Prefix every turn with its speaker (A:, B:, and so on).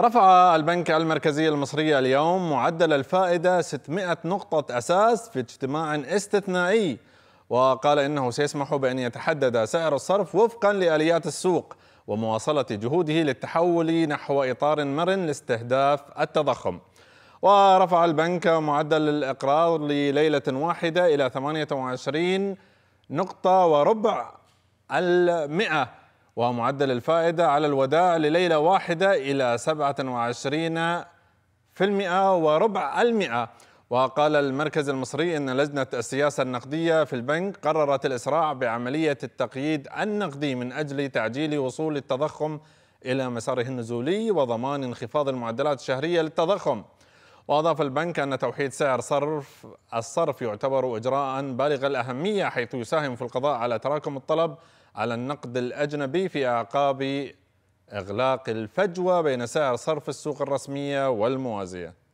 A: رفع البنك المركزي المصري اليوم معدل الفائدة 600 نقطة أساس في اجتماع استثنائي وقال إنه سيسمح بأن يتحدد سعر الصرف وفقا لآليات السوق ومواصلة جهوده للتحول نحو إطار مرن لاستهداف التضخم ورفع البنك معدل الإقراض لليلة واحدة إلى 28 نقطة وربع المئة ومعدل الفائدة على الوداع لليلة واحدة إلى 27 في المئة وربع المئة وقال المركز المصري أن لجنة السياسة النقدية في البنك قررت الإسراع بعملية التقييد النقدي من أجل تعجيل وصول التضخم إلى مساره النزولي وضمان انخفاض المعدلات الشهرية للتضخم وأضاف البنك أن توحيد سعر صرف الصرف يعتبر إجراء بالغ الأهمية حيث يساهم في القضاء على تراكم الطلب على النقد الأجنبي في أعقاب إغلاق الفجوة بين سعر صرف السوق الرسمية والموازية